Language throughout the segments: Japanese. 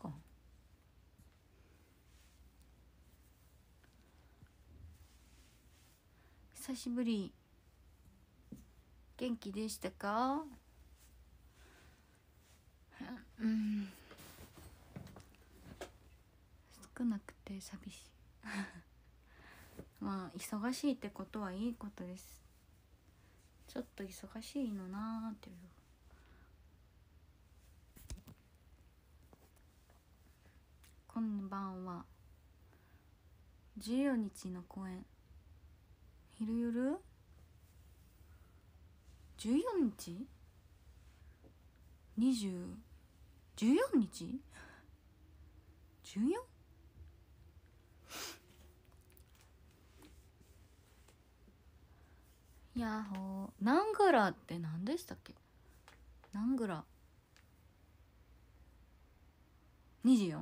か久しぶり元気でしたかうん少なくて寂しい まあ忙しいってことはいいことですちょっと忙しいのなあっていうこんは14日の公演昼夜14日 ?2014 日 14? ヤッホーナングラって何でしたっけナングラ 24?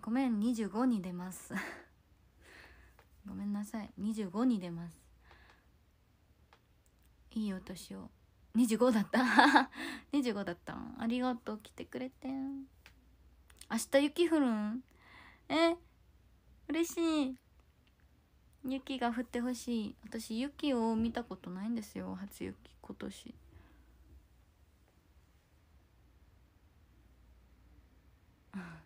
ごめん25に出ます ごめんなさい25に出ますいいお年を25だった25 だったありがとう来てくれて明日雪降るんえ嬉しい雪が降ってほしい私雪を見たことないんですよ初雪今年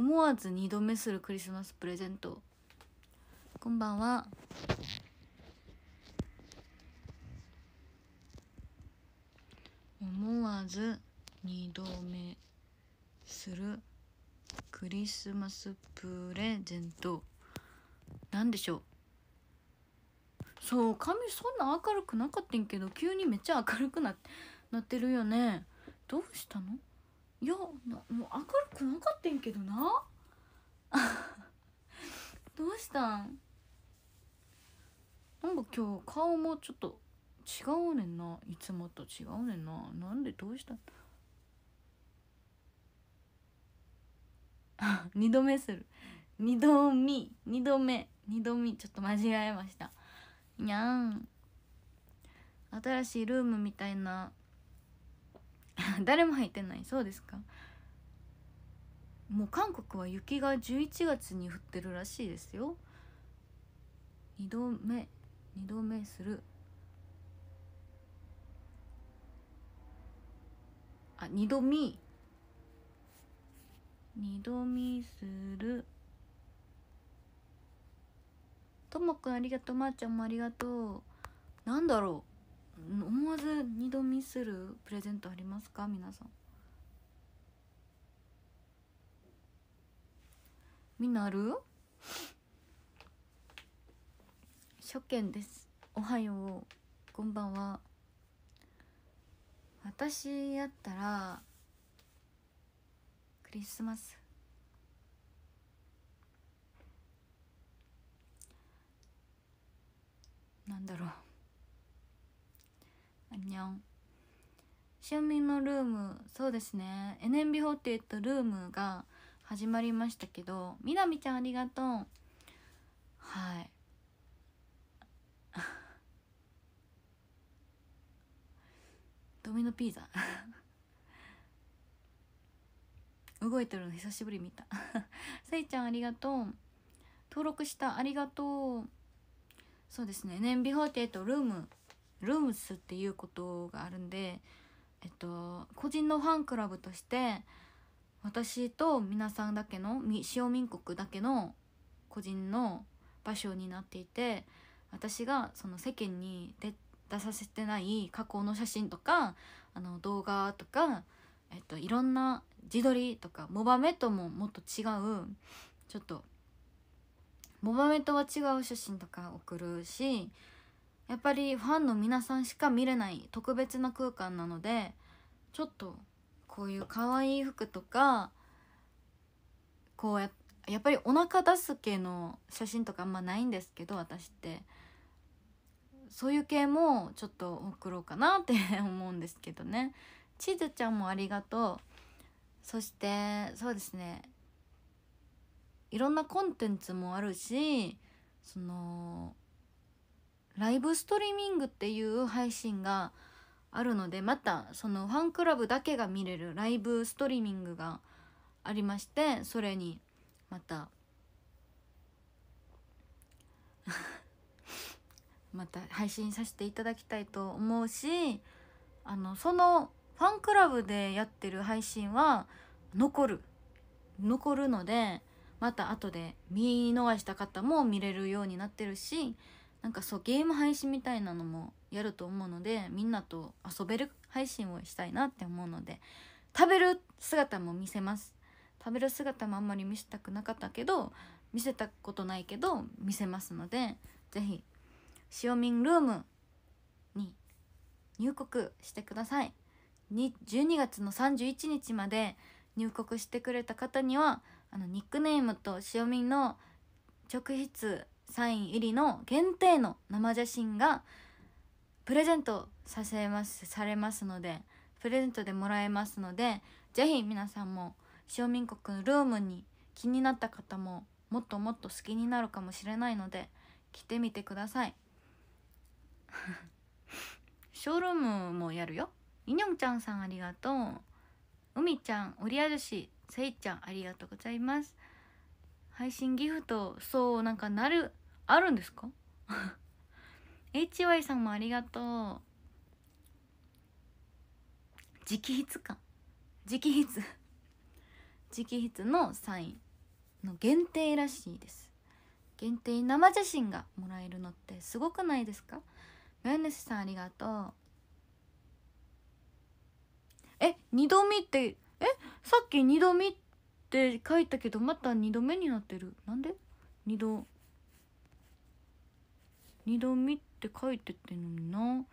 思わず2度目するクリスマスプレゼントこんばんは思わず2度目するクリスマスプレゼント何でしょうそう髪そんな明るくなかったんけど急にめっちゃ明るくなってるよねどうしたのいやもう明るくなかってんけどな どうしたんなんか今日顔もちょっと違うねんないつもと違うねんななんでどうしたん 二度目する二度見二度目二度見ちょっと間違えましたにゃん新しいルームみたいな 誰も入ってないそうですかもう韓国は雪が11月に降ってるらしいですよ2度目2度目するあ二2度見2度見するともくんありがとうまー、あ、ちゃんもありがとうなんだろう思わず二度見するプレゼントありますか皆さんみんなある初見ですおはようこんばんは私やったらクリスマスなんだろうあんにゃん春眠のルームそうですね NMB48 ルームが始まりましたけどみなみちゃんありがとうはい ドミノピザ 動いてるの久しぶり見た せいちゃんありがとう登録したありがとうそうですね NMB48 ルームルームスっていうことがあるんでえっと個人のファンクラブとして私と皆さんだけの潮民国だけの個人の場所になっていて私がその世間に出出させてない加工の写真とかあの動画とか、えっと、いろんな自撮りとかモバメとももっと違うちょっとモバメとは違う写真とか送るしやっぱりファンの皆さんしか見れない特別な空間なのでちょっとこういう可愛い服とかこうややっぱりお腹出す系の写真とかあんまないんですけど私ってそういう系もちょっと送ろうかなって 思うんですけどねちずちゃんもありがとうそしてそうですねいろんなコンテンツもあるしそのライブストリーミングっていう配信があるのでまたそのファンクラブだけが見れるライブストリーミングがありましてそれにまた また配信させていただきたいと思うしあのそのファンクラブでやってる配信は残る残るのでまた後で見逃した方も見れるようになってるしなんかそうゲーム配信みたいなのもやると思うのでみんなと遊べる配信をしたいなって思うので食べる姿も見せます食べる姿もあんまり見せたくなかったけど見せたことないけど見せますのでぜひシオミンルームに入国してください12月の31日まで入国してくれた方にはあのニックネームとしおみんの直筆サイン入りの限定の生写真がプレゼントさせますされますのでプレゼントでもらえますので是非皆さんも小民国のルームに気になった方ももっともっと好きになるかもしれないので来てみてください ショールームもやるよイニョンちゃんさんありがとううみちゃんおりやじしせいちゃんありがとうございます配信ギフトそうなんかなるあるんですか ?HY さんもありがとう直筆か直筆直筆のサインの限定らしいです限定生写真がもらえるのってすごくないですかマヨスさんありがとうえ二度見ってえさっき二度見って書いたけどまた二度目になってるなんで二度二度見って書いてってのにな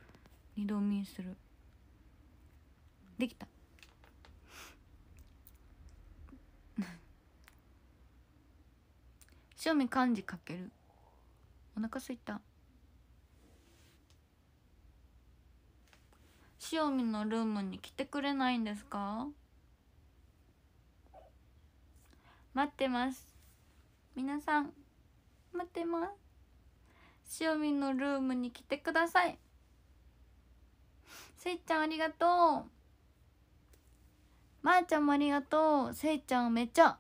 二度見するできた塩 味漢字書けるお腹すいた塩見のルームに来てくれないんですか待ってます皆さん待ってますしおみんのルームに来てくださいせいちゃんありがとうまー、あ、ちゃんもありがとうせいちゃんめっちゃ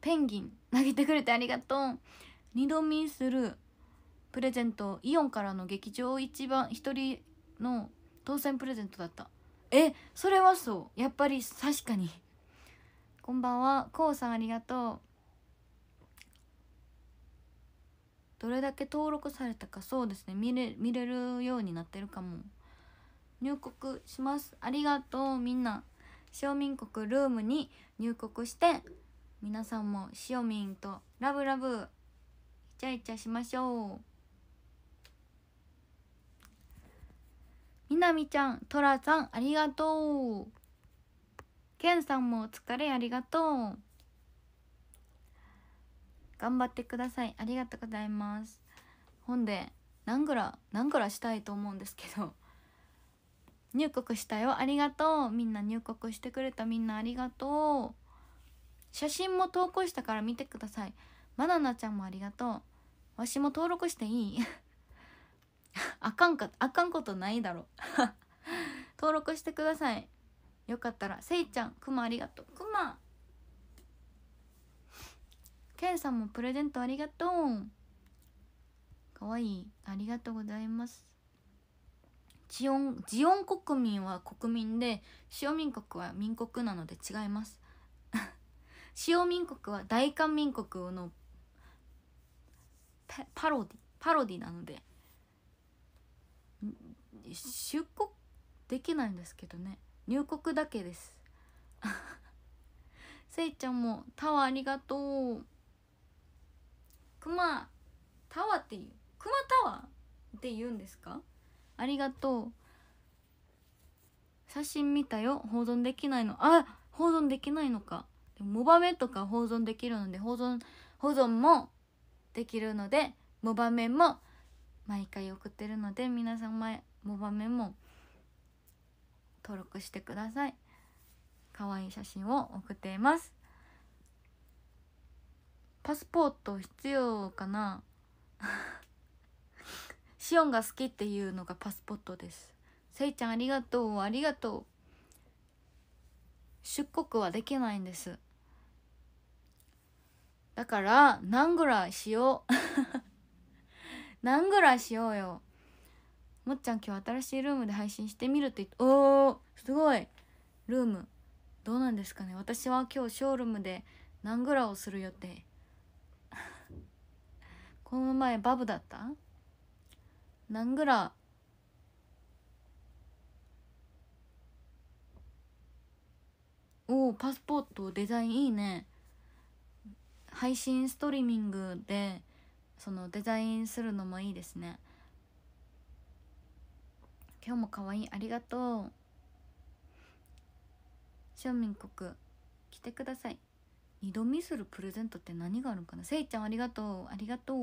ペンギン投げてくれてありがとう二度見するプレゼントイオンからの劇場一番一人の当選プレゼントだったえそれはそうやっぱり確かにこんばんはこうさんありがとうどれだけ登録されたかそうですね見れ見れるようになってるかも入国しますありがとうみんな小民国ルームに入国して皆さんも塩民とラブラブイチャイチャしましょうみなみちゃんトラさんありがとうけんさんもお疲れありがとう頑張ってくださいありがとうございますほんで何グラ何グラしたいと思うんですけど入国したよありがとうみんな入国してくれたみんなありがとう写真も投稿したから見てくださいバナナちゃんもありがとうわしも登録していい あかんかあかんことないだろ 登録してくださいよかったらせいちゃんくまありがとうくまケンさんもプレゼントありがとうかわいいありがとうございますジオンジオン国民は国民で塩民国は民国なので違います塩民 国は大韓民国のパロディパロディなので出国できないんですけどね入国だけです せいちゃんもタワーありがとうまタワーっていうまタワーって言うんですかありがとう写真見たよ保存できないのあ保存できないのかモバメとか保存できるので保存保存もできるのでモバメも毎回送ってるので皆さん前モバメも登録してください可愛い写真を送っていますパスポート必要かな シオンが好きっていうのがパスポートですせいちゃんありがとうありがとう出国はできないんですだから何ぐらいしよう 何ぐらいしようよもっちゃん今日新しいルームで配信してみるって言っておーすごいルームどうなんですかね私は今日ショールームで何グラをする予定この前バブだった何グラおおパスポートデザインいいね配信ストリーミングでそのデザインするのもいいですね今日も可愛いありがとう小民国来てください二度見するプレゼントって何があるかなせいちゃんありがとうありがとう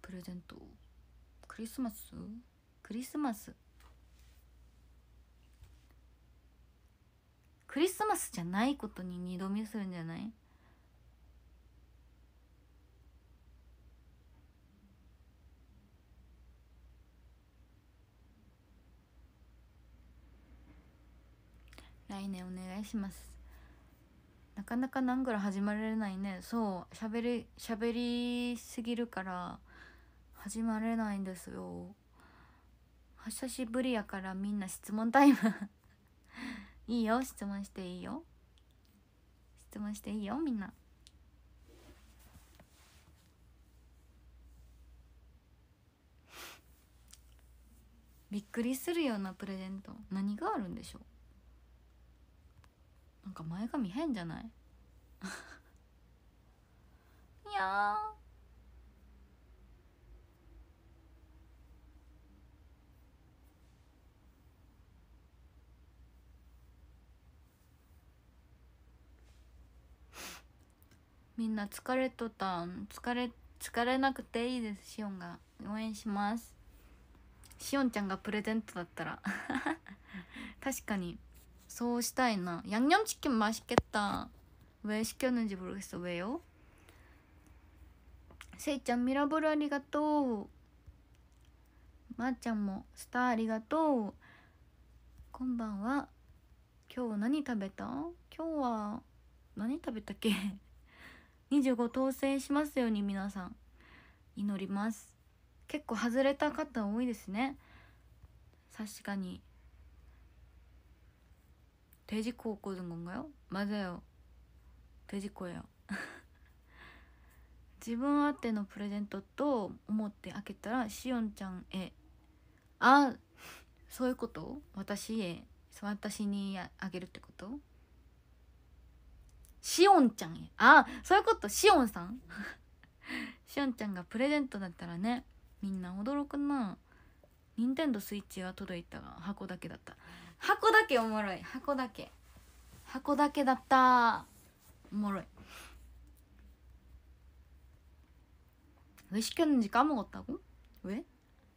プレゼントクリスマスクリスマスクリスマスじゃないことに二度見するんじゃない来年お願いしますなかなか何ぐらい始まれないねそう喋りべりすぎるから始まれないんですよ久しぶりやからみんな質問タイム いいよ質問していいよ質問していいよみんな。びっくりするようなプレゼント何があるんでしょうなんか前髪変じゃない いやみんな疲れとったん疲れ疲れなくていいですしおんが応援しますしおんちゃんがプレゼントだったら 確かにそうしたいなヤンニョ양념치킨맛있겠다왜시켰는지모르겠어왜요せいちゃんミラブルありがとうまー、ちゃんもスターありがとうこんばんは今日何食べた今日は何食べたっけ25当選しますように皆さん祈ります結構外れた方多いですね確かに돼지코꼬는건가요맞아요돼지코예요自分あてのプレゼントと思って開けたらしおんちゃんへあそういうこと私へ私にあげるってことしおんちゃんへあそういうことしおんさんしおんちゃんがプレゼントだったらねみんな驚くな任天堂スイッチは届いたが箱だけだった 箱だけおもろい箱だけ箱だけだったおもろい왜 시켰는지 까먹었다고? 왜?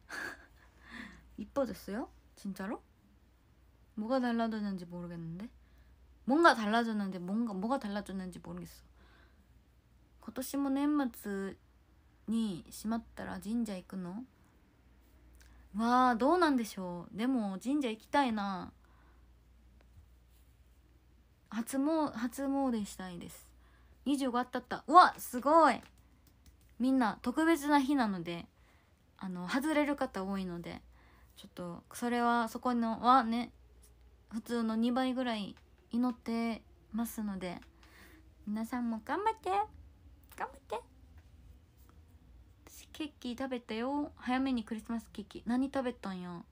이뻐졌어요? 진짜로? 뭐가 달라졌는지 모르겠는데 뭔가 달라졌는데 뭔가 뭐가 달라졌는지 모르겠어 今年も年末にしまったら神社行くのわあどうなんでしょうでも神社行きたいな初詣初詣したいです25あったったうわすごいみんな特別な日なのであの外れる方多いのでちょっとそれはそこのはね普通の2倍ぐらい祈ってますので皆さんも頑張って頑張ってケーキ食べたよ早めにクリスマスケーキ何食べたんや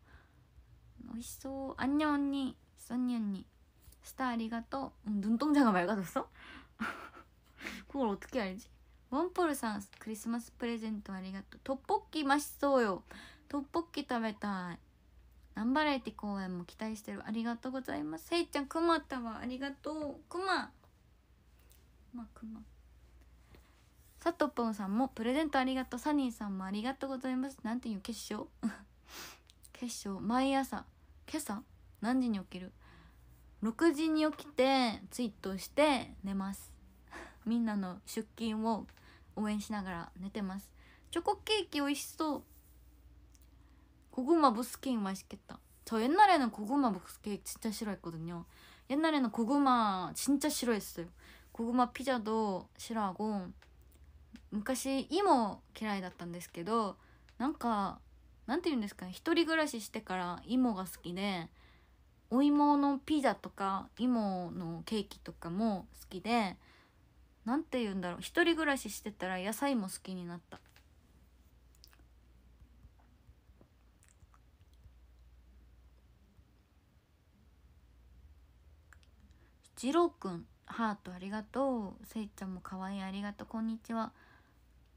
美味しそうあんにょんにそんにょんにした。ありがとうドゥントンジャガマヨガドソおつきあいじワンポルさんクリスマスプレゼントありがとうトッポッキましそうよトッポッキ食べたいナンバレーティ公演も期待してるありがとうございますせいちゃんクマたわありがとうクま。クマクさとぽんさんもプレゼントありがとうサニーさんもありがとうございますなんていう決勝 決勝毎朝今朝何時に起きる6時に起きてツイートして寝ますみんなの出勤を応援しながら寝てますチョコケーキ美味しそう고ブスキン케이し맛った。そう、옛날에는고구마무스케이크진짜싫어했거든요옛날에는고구마진짜싫어했어요고구마ピザ도싫어하고昔「い」も嫌いだったんですけどなんかなんて言うんですかね一人暮らししてから芋が好きでお芋のピザとか芋のケーキとかも好きで何て言うんだろう一人暮らししてたら野菜も好きになったジローハートありがとうせいちゃんもかわいいありがとうこんにちは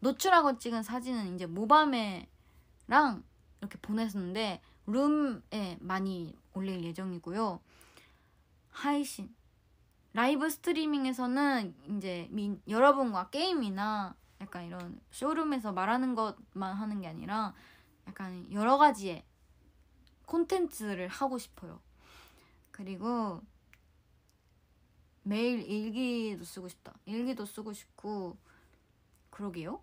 노출하고 찍은 사진은 이제 모밤에랑 이렇게 보냈었는데 룸에 많이 올릴 예정이고요. 하이신 라이브 스트리밍에서는 이제 민, 여러분과 게임이나 약간 이런 쇼룸에서 말하는 것만 하는 게 아니라 약간 여러 가지의 콘텐츠를 하고 싶어요. 그리고 매일 일기도 쓰고 싶다. 일기도 쓰고 싶고 그러게요.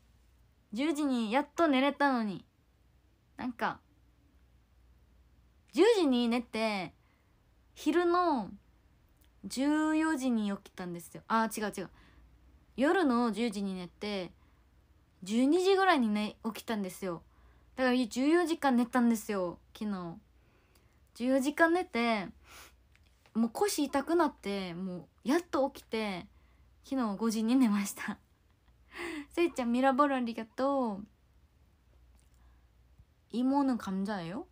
10時にやっと寝れたのになんか10時に寝て昼の14時に起きたんですよあ違う違う夜の10時に寝て12時ぐらいに、ね、起きたんですよだから14時間寝たんですよ昨日14時間寝てもう腰痛くなってもうやっと起きて昨日5時に寝ました せいちゃんミラボルありがとう芋는 감자예요?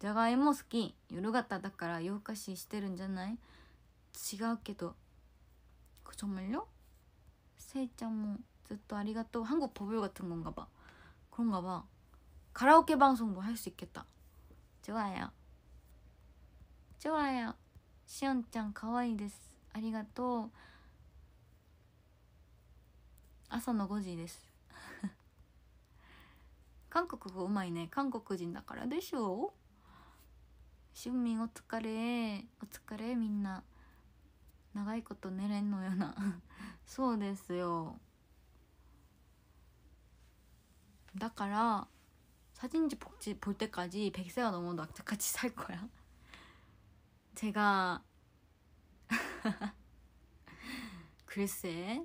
자가이모 好き夜 같다 だから 요가시 してるんじゃない?違うけど그 정말요? 세이짱 뭐ずっと 아리가또 한국 법요 같은 건가 봐 그런가 봐 가라오케 방송도 할 수 있겠다 좋아요 좋아요 시온짱 가와이です 아리가또 朝の5時です 韓国語うまいね韓国人だからでしょ趣味お疲れお疲れみんな長いこと寝れんのよな そうですよだから사진집복지볼때까지100세가넘어도かちさい살거야제가글쎄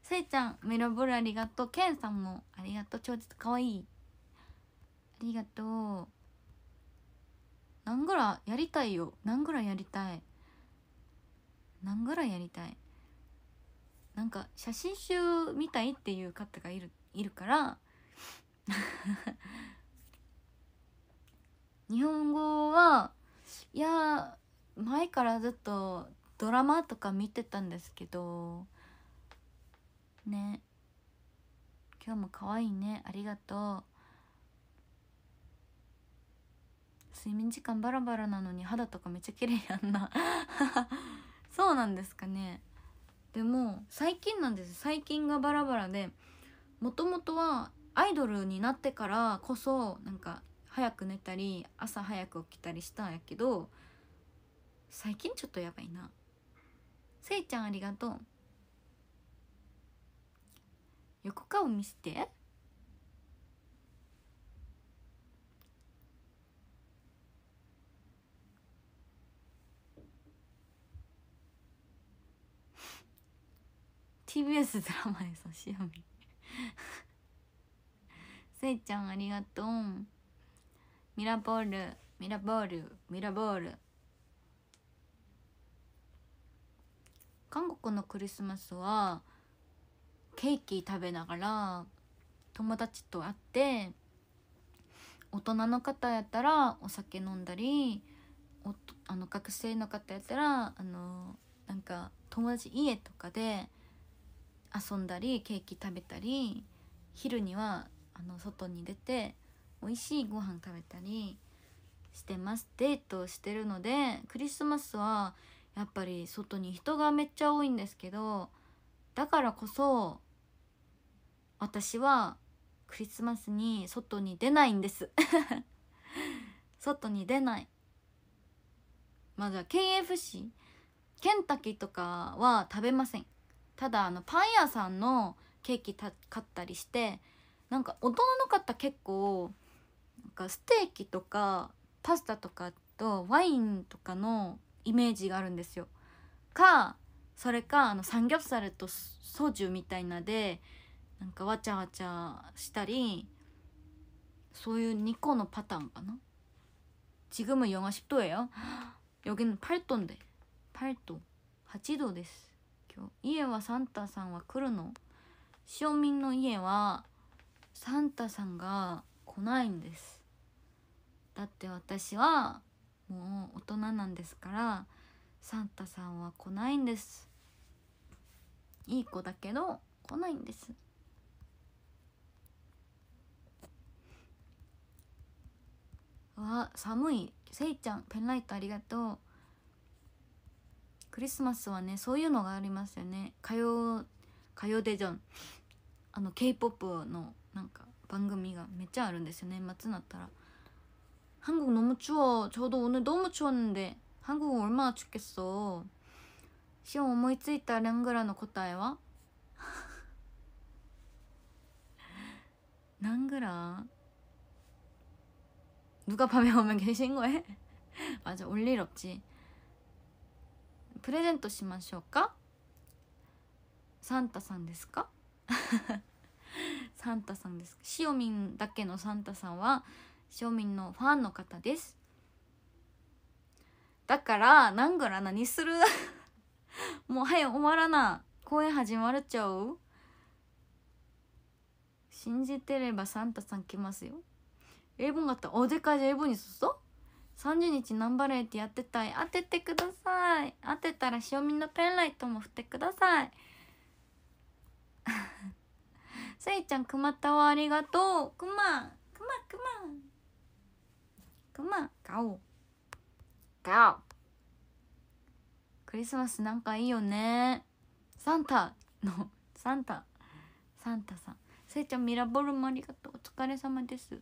せいちゃんメロボールありがとうけんさんもありがとう超絶かわいいありがとう何ぐらやりたいよ何ぐらやりたい何ぐらやりたいなんか写真集見たいっていう方がいるいるから 日本語はいや前からずっとドラマとか見てたんですけどね今日も可愛いねありがとう睡眠時間バラバラなのに肌とかめっちゃ綺麗やんな そうなんですかねでも最近なんです最近がバラバラでもともとはアイドルになってからこそなんか早く寝たり朝早く起きたりしたんやけど最近ちょっとやばいなせいちゃんありがとう横顔見せて TBS ドラマでさしやみせいちゃんありがとうミラボールミラボールミラボール韓国のクリスマスはケーキ食べながら友達と会って大人の方やったらお酒飲んだりおあの学生の方やったらあのなんか友達家とかで遊んだりケーキ食べたり昼にはあの外に出て美味しいご飯食べたりしてますデートしてるのでクリスマスはやっぱり外に人がめっちゃ多いんですけどだからこそ私はクリスマスに外に出ないんです 外に出ないまずは KFC ケンタキーとかは食べませんただあのパン屋さんのケーキ買ったりしてなんか大人の方結構なんかステーキとかパスタとかとワインとかのイメージがあるんですよかそれかあのサンギョプサルとソジュみたいなでなんかわちゃわちゃしたりそういう2個のパターンかな지금은영하10도예요여기는8도인데8도8度です今日家はサンタさんは来るの塩おの家はサンタさんが来ないんですだって私はもう大人なんですからサンタさんは来ないんですいい子だけど来ないんですわ寒いせいちゃんペンライトありがとうクリスマスはねそういうのがありますよね火曜火曜デジョンあの k p o p のなんか番組がめっちゃあるんですよ年末になったら한국너무추워저ど오늘너무추웠는데한국은얼마나춥겠어う。しお、思いついたレングラの答えは何グラ누가밤에오면계신거예 맞아올일없지프레젠토시마시까산타さんですかサンタさんですしおだけのサンタさんはしおのファンの方ですだからなんぐら何するもう早終わらな公演始まるっちゃう信じてればサンタさん来ますよ英文일본갔다어제까지일본있었어30日남바레ってやってたい当ててください当てたら塩味のペンライトも振ってください スイちゃんくまたわありがとうくまくまくまくまガオガオクリスマスなんかいいよねサンタのサンタサンタさんスイちゃんミラボルもありがとうお疲れ様です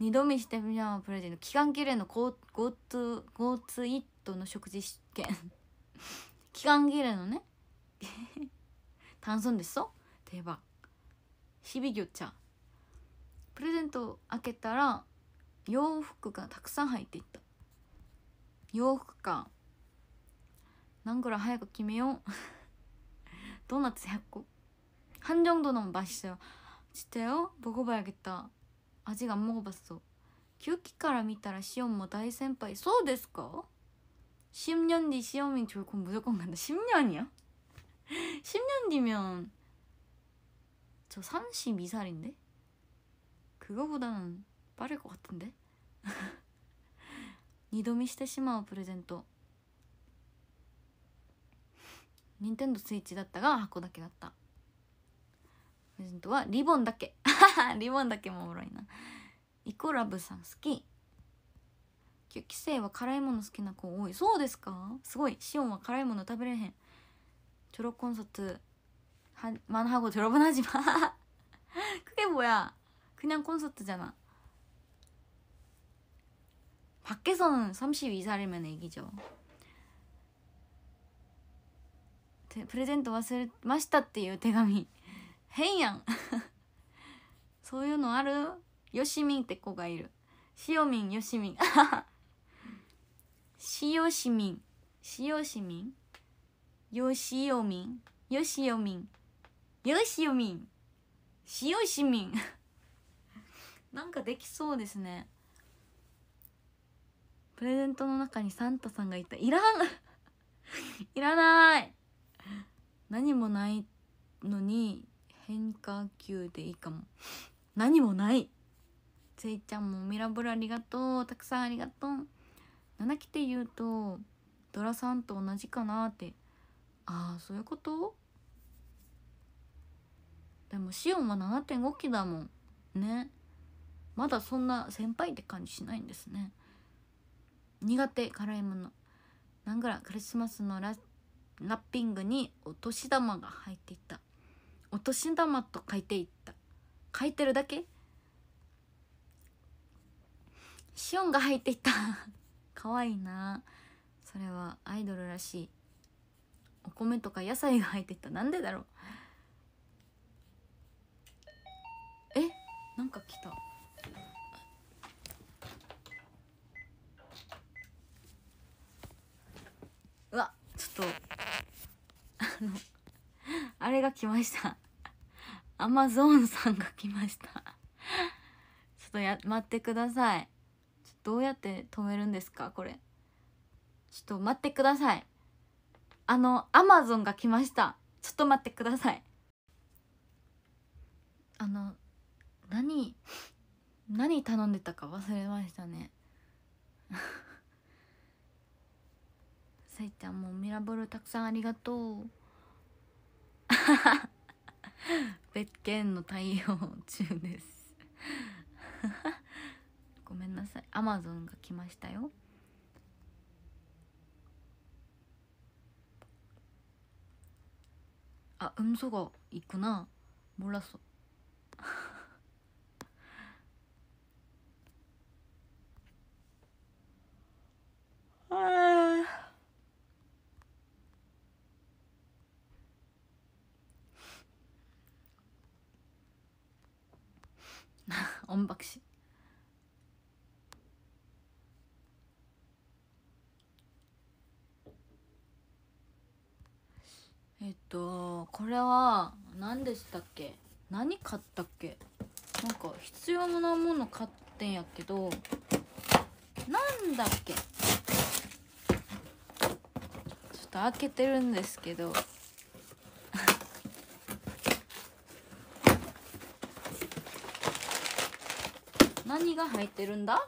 二度見してみようプレゼント期間切れの GoTo イットの食事試験 期間切れのね で定番됐어대박12교차프레젠트開けたら洋服がたくさん入っていった洋服か何ぐらい早く決めよう도넛100個半정도너무맛있어요진짜요먹어봐야겠다 아직 안 먹어봤어. 큐키카라 미따라 시엄마 다이센파이 소데스까? 10년 뒤 시험인 졸콘 무조건 간다. 10년이요? 10년 뒤면 저 32살인데? 그거보다는 빠를 것 같은데? 니도미 시테시마와 프레젠토 닌텐도 스위치 だったが箱だけだったプレゼントはリボンだけ リボンだけもおもろいなイコラブさん好き9期生は辛いもの好きな子多いそうですかすごいシオンは辛いもの食べれへんチョロコンサーはマンハゴチョロブナジマ クケボやクニャンコンサトじゃなパ밖에서는32살이면애기죠プレゼント忘れましたっていう手紙変やん そういうのあるよしみんって子がいるしおみんよしみんしおしみんしおしみんよしおみんよしおみんよしおみんしおしみんなんかできそうですねプレゼントの中にサンタさんがいたいらん いらない何もないのに変化球でいいかも何もないせいちゃんもミラブルありがとうたくさんありがとう七期て言うとドラさんと同じかなってああそういうことでもシオンは7.5期だもんねまだそんな先輩って感じしないんですね苦手辛いもの何グラらクリスマスのララッピングにお年玉が入っていたお年玉と書いていった書いてるだけシオンが入っていた かわいいなそれはアイドルらしいお米とか野菜が入っていったなんでだろうえなんか来たうわちょっと あのあれが来ましたアマゾンさんが来ましたちょっとや待ってくださいどうやって止めるんですかこれちょっと待ってくださいあのアマゾンが来ましたちょっと待ってくださいあの何何頼んでたか忘れましたね さいちゃんもミラブルたくさんありがとう 別件の対応中です ごめんなさいアマゾンが来ましたよあうんそが行くなも랐そう。언박싱えっとこれは何でしたっけ何買ったっけなんか必要なもの買ってんやけどなんだっけちょっと開けてるんですけど何が入ってるんだ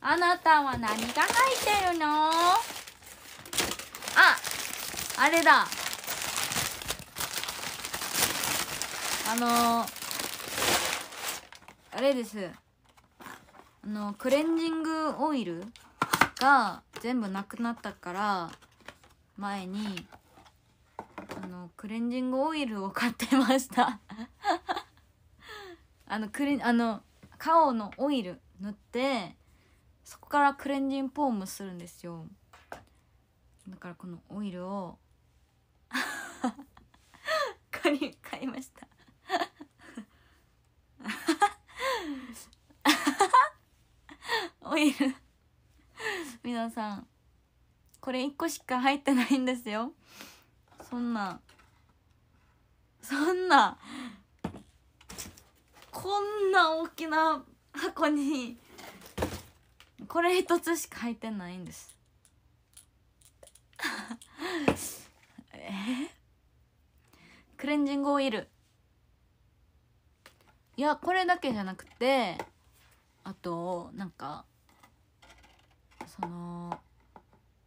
あなたは何が入ってるのああれだあのあれですあのクレンジングオイルが全部なくなったから前にあのクレンジングオイルを買ってました あのクレあの顔のオイル塗ってそこからクレンジングポームするんですよだからこのオイルを買い買いましたオイル皆さんこれ1個しか入ってないんですよそんなそんなこんな大きな箱にこれ一つしか入ってないんですえクレンジングオイルいやこれだけじゃなくてあとなんかその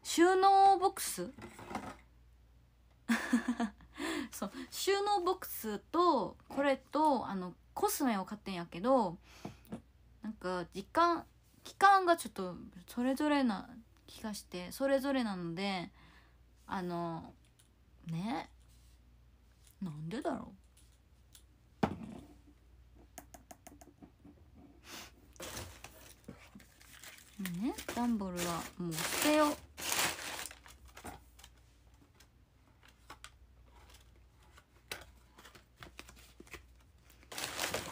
収納ボックス そう収納ボックスとこれとあのコスメを買ってんやけどなんか時間期間がちょっとそれぞれな気がしてそれぞれなのであのねなんでだろうねダンボールはもう捨てよう これもうネットでいろいろ調べて一番いいオイルを今回買ったからちょっと高めいつもより高めのやつを買いました출연공연을보면서잠들어요이거진짜로그그렇게절사랑하시는거예요근데ちょっとプレゼント来て笑った저의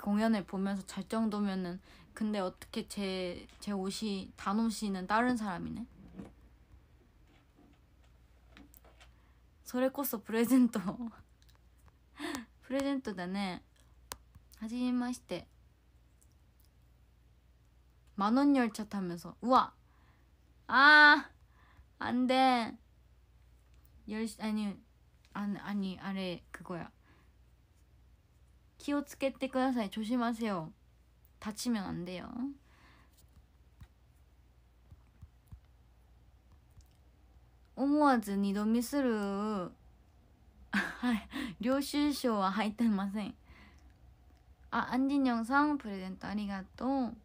공연을 보면서 잘 정도면은 근데 어떻게 제 제 옷이 단호 씨는 다른 사람이네. 소레코스 프레젠토 프레젠토다네. 하지마시테 만원 열차 타면서 우와 아 안돼 열 아니 안 아니 아래 그거야 気をつけてください。調조심하세 요。 다치면んでよ。思わず二度見する。はい。領収書は入ってません。あ、アンジニョンさん、プレゼントありがとう。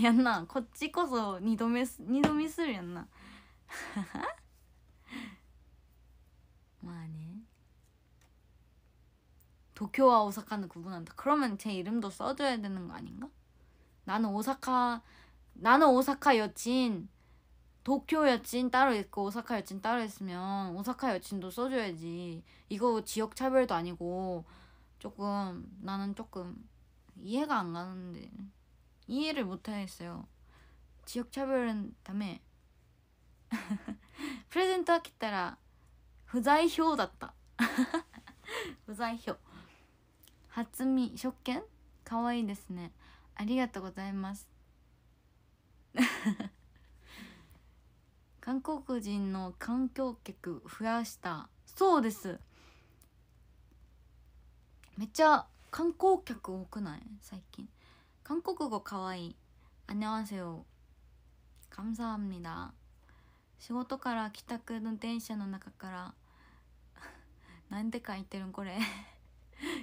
やんな、こっちこそ二度見す、度見するやんな。まあ 도쿄와 오사카는 구분한다. 그러면 제 이름도 써줘야 되는 거 아닌가? 나는 오사카 나는 오사카 여친 도쿄 여친 따로 있고 오사카 여친 따로 있으면 오사카 여친도 써줘야지. 이거 지역 차별도 아니고 조금 나는 조금 이해가 안 가는데 이해를 못 하겠어요. 지역 차별은 다음에 프레젠트 하겠따라 후자이효 났다. 후자이효. 初見食券かわいいですねありがとうございます韓国人の観光客増やしたそうですめっちゃ観光客多くない最近韓国語かわいい안녕하세요감사합니다仕事から帰宅の電車の中からなんて書いてるんこれ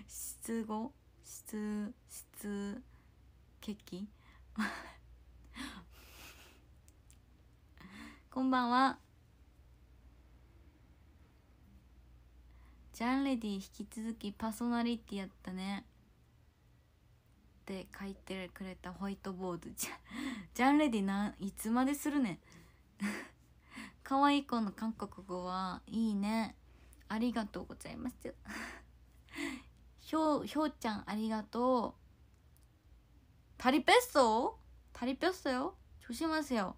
失語失失劇 こんばんはジャンレディ引き続きパーソナリティやったねって書いてくれたホワイトボードじゃ ジャンレディないつまでするねん 可愛い子の韓国語はいいねありがとうございますひょうひょうちゃんありがとう다리뺐어다리뺐어요조심하세요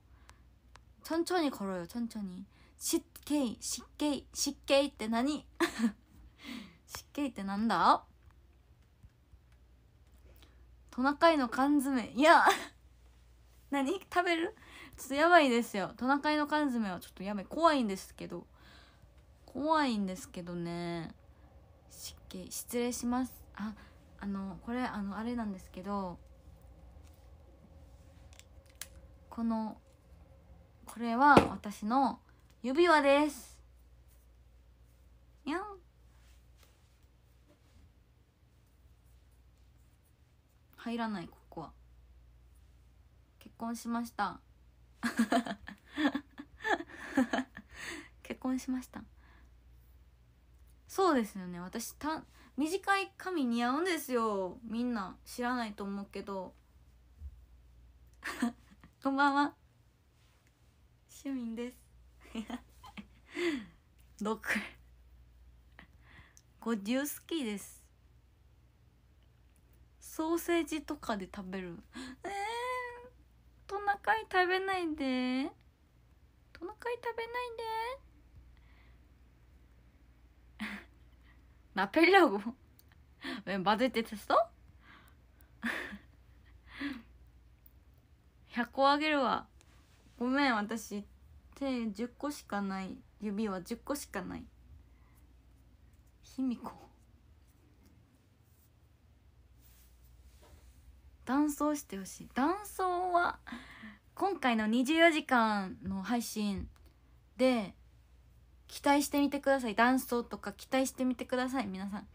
천천히걸어요천천히湿気湿んに。しって何に。しってなんだトナカイの缶詰いや何食べるちょっとやばいですよトナカイの缶詰はちょっとやばい怖いんですけど怖いんですけどねけ失礼しますああのこれあのあれなんですけどこのこれは私の指輪ですにゃん入らないここは結婚しました 結婚しましたそうですよね私た短い髪似合うんですよみんな知らないと思うけど こんばんは趣味です6 50 好きですソーセージとかで食べるえー、トナカイ食べないでトナカイ食べないで나필려고 왜맞을때됐어100個あげるわごめん私手10個しかない指は10個しかない卑弥呼断層してほしい断層は今回の24時間の配信で期待してみてくださいダンスとか期待してみてください皆さん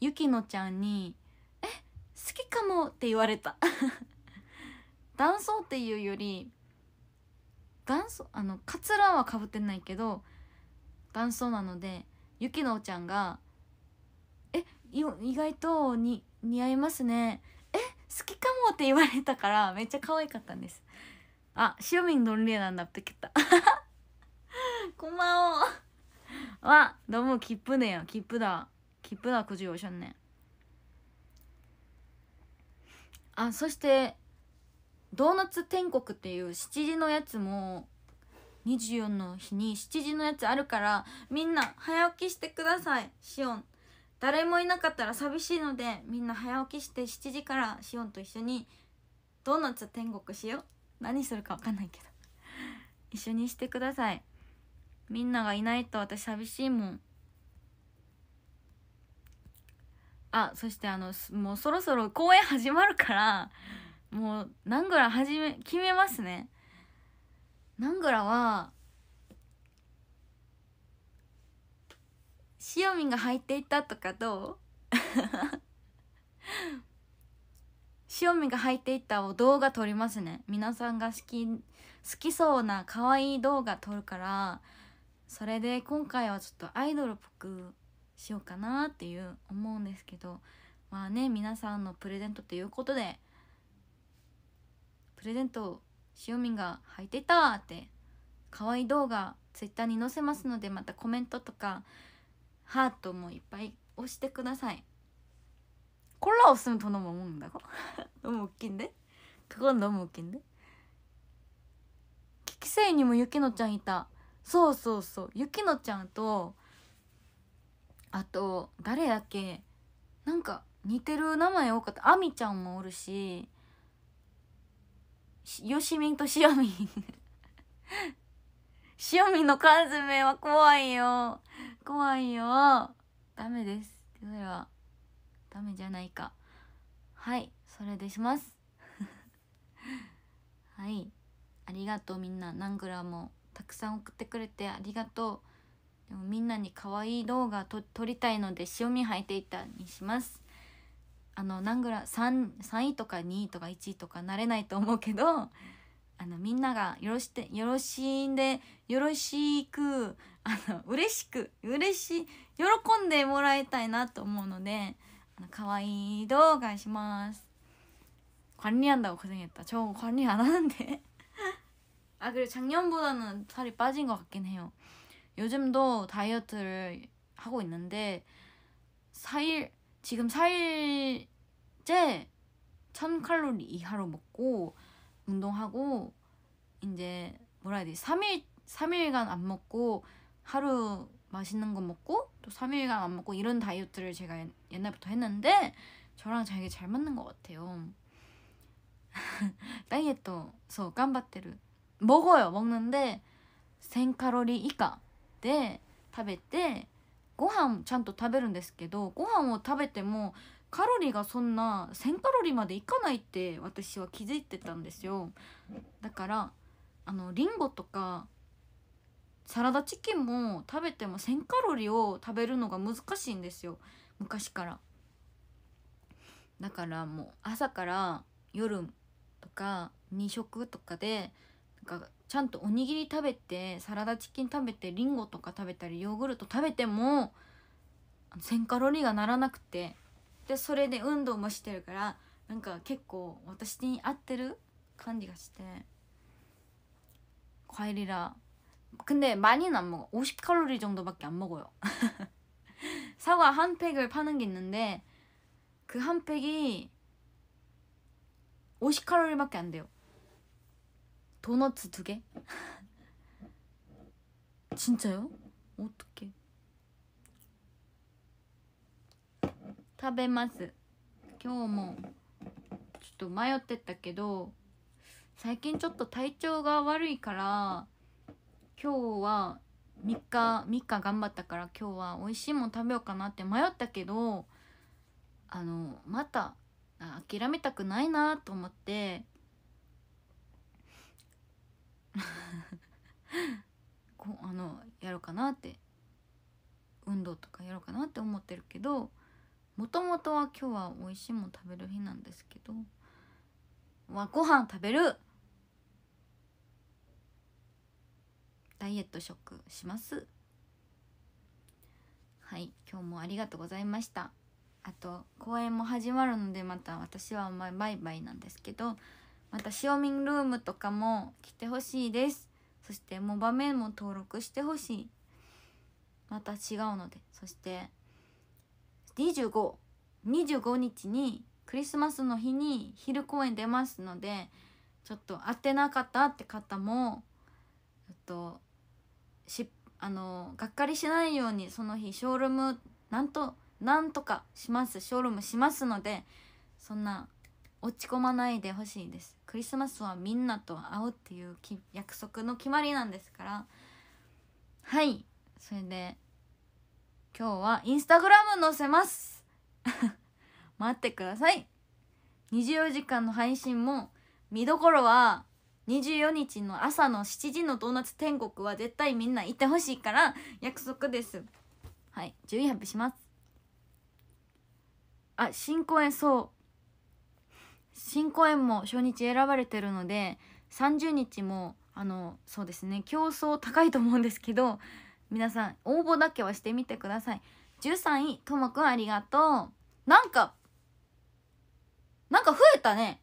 ゆきのちゃんに「え好きかも」って言われた男装 っていうより元祖あのカツラはかぶってないけど元祖なのでゆきのちゃんが「え意外とに似合いますね」え「好きかも」って言われたからめっちゃ可愛かったんですあ塩おのんれなんだってけた こんばんは와너무기쁘네요기쁘다기쁘다구주오셨네あ、そしてドーナツ天国っていう7時のやつも24の日に7時のやつあるからみんな早起きしてくださいしおん誰もいなかったら寂しいのでみんな早起きして7時からしおんと一緒にドーナツ天国しよう何するか分かんないけど一緒にしてくださいみんながいないと私寂しいもんあそしてあのもうそろそろ公演始まるからもうナングラ始め決めますねナングラはしおみんが入っていったとかどうしおみんが入っていったを動画撮りますね皆さんが好き好きそうな可愛い動画撮るからそれで今回はちょっとアイドルっぽくしようかなっていう思うんですけどまあね皆さんのプレゼントということでプレゼントしおみんが履いてたって可愛い動画ツイッターに載せますのでまたコメントとかハートもいっぱい押してください。こらをすむとのも思うんだこ。너무웃긴데그おっきいんで聞き生にもゆきのちゃんいた。そうそうそうゆきのちゃんとあと誰だっけなんか似てる名前多かったあみちゃんもおるしよしみんとしおみんしおみんの缶詰は怖いよ怖いよダメですそれはダメじゃないかはいそれでします はいありがとうみんな何グラもたくさん送ってくれてありがとうでもみんなに可愛い動画と撮りたいので潮見履いていたにしますあの何グラ 3, 3位とか2位とか1位とかなれないと思うけどあのみんながよろしてよろしいんでよろしくあの嬉しく嬉しい喜んでもらいたいなと思うのであの可愛い動画します。管理案だをくせげた。超管理案なんで아 그리고 작년보다는 살이 빠진 것 같긴 해요 요즘도 다이어트를 하고 있는데 4일 지금 4일째 1000칼로리 이하로 먹고 운동하고 이제 뭐라 해야 되 3일 3일간 안 먹고 하루 맛있는 거 먹고 또 3일간 안 먹고 이런 다이어트를 제가 옛날부터 했는데 저랑 자기 잘 맞는 것 같아요. 다이어트 서 깜바테르 먹어요먹는데1000칼로리이하で食べてご飯ちゃんと食べるんですけどご飯を食べてもカロリーがそんな1000カロリーまでいかないって私は気づいてたんですよだからあのリンゴとかサラダチキンも食べても1000カロリーを食べるのが難しいんですよ昔からだからもう朝から夜とか2食とかで かちゃんとおにぎり食べてサラダチキン食べてリンゴとか食べたりヨーグルト食べても1 0 0 0カロリーがならなくてでそれで運動もしてるからなんか結構私に合ってる感じがして과일이라 근데 많이는 안 먹어 50칼로리 정도밖에 안 먹어요 사과 한 팩을 파는 게 있는데 그 한 팩이 50칼로리밖에 안 돼요 도너츠두개 진짜요어떡해食べます今日もちょっと迷ってたけど最近ちょっと体調が悪いから今日は3日3日頑張ったから今日は美味しいもん食べようかなって迷ったけどあのまた諦めたくないなと思って こあのやろうかなって運動とかやろうかなって思ってるけどもともとは今日は美味しいもん食べる日なんですけどわご飯食べるダイエット食しますはい今日もありがとうございましたあと公演も始まるのでまた私はバイバイなんですけどまたしおみルームとかも来てほしいですそしてモバメンも登録してほしいまた違うのでそして2525日にクリスマスの日に昼公演出ますのでちょっとってなかったって方もちょっとしあのがっかりしないようにその日ショールームなんとなんとかしますショールームしますのでそんな落ち込まないでほしいですクリスマスはみんなと会うっていう約束の決まりなんですからはいそれで今日はインスタグラム載せます 待ってください24時間の配信も見どころは24日の朝の7時のドーナツ天国は絶対みんな行ってほしいから約束ですはい順位発表しますあ新公演そう新公演も初日選ばれてるので30日もあのそうですね競争高いと思うんですけど皆さん応募だけはしてみてください13位ともくんありがとうなんかなんか増えたね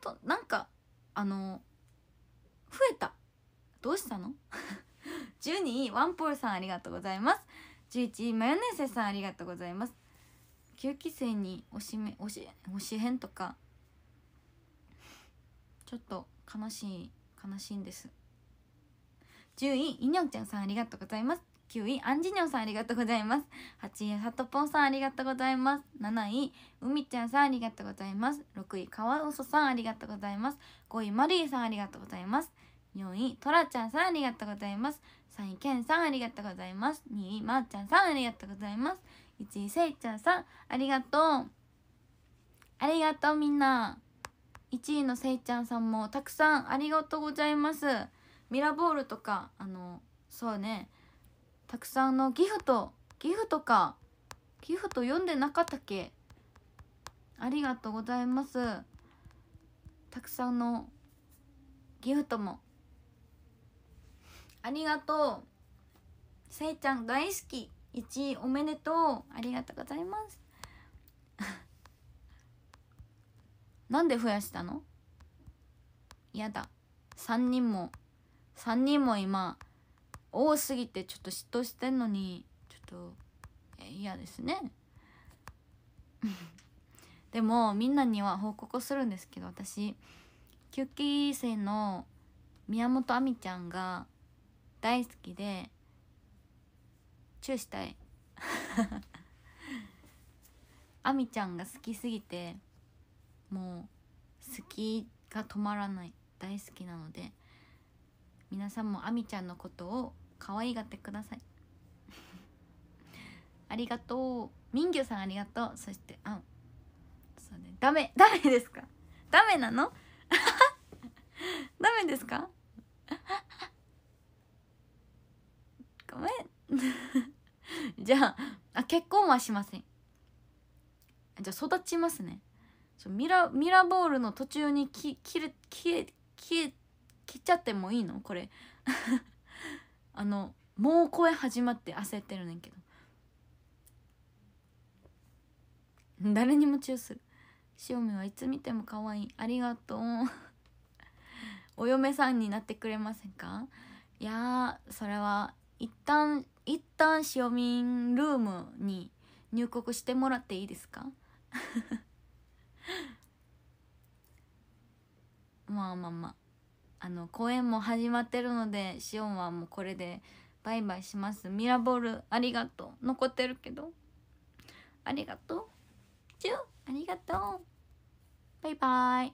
となんかあの増えたどうしたの12 位ワンポールさんありがとうございます11位マヨネーズさんありがとうございます9期生に推しめ推し推し編とかちょっと悲しい悲しいんです10位イニョンちゃんさんありがとうございます9位アンジニョンさんありがとうございます8位さとぽんさんありがとうございます7位うみちゃんさんありがとうございます6位カワウソさんありがとうございます5位マリーさんありがとうございます4位とらちゃんさんありがとうございます3位けんさんありがとうございます2位まー、ちゃんさんありがとうございます一位せいちゃんさんありがとうありがとうみんな1位のせいちゃんさんもたくさんありがとうございますミラボールとかあのそうねたくさんのギフトギフトかギフト読んでなかったっけありがとうございますたくさんのギフトもありがとうせいちゃん大好き1おめでとうありがとうございます なんで増やしたのやだ3人も3人も今多すぎてちょっと嫉妬してんのにちょっと嫌ですね でもみんなには報告するんですけど私9期生の宮本亜美ちゃんが大好きでチューしたいあみ ちゃんが好きすぎてもう好きが止まらない大好きなので皆さんもあみちゃんのことを可愛がってください ありがとうみんぎょさんありがとうそしてあそうねダメダメですかダメなの ダメですかごめん じゃああ結婚はしませんじゃあ育ちますねミラミラボールの途中にき切れ消え消切っちゃってもいいのこれ あのもう声始まって焦ってるねんけど誰にもチューする塩見はいつ見ても可愛いありがとうお嫁さんになってくれませんかいやそれは一旦一旦しおルームに入国してもらっていいですか まあまあまああの公演も始まってるのでしおんはもうこれでバイバイしますミラボールありがとう残ってるけどありがとうチュありがとうバイバイ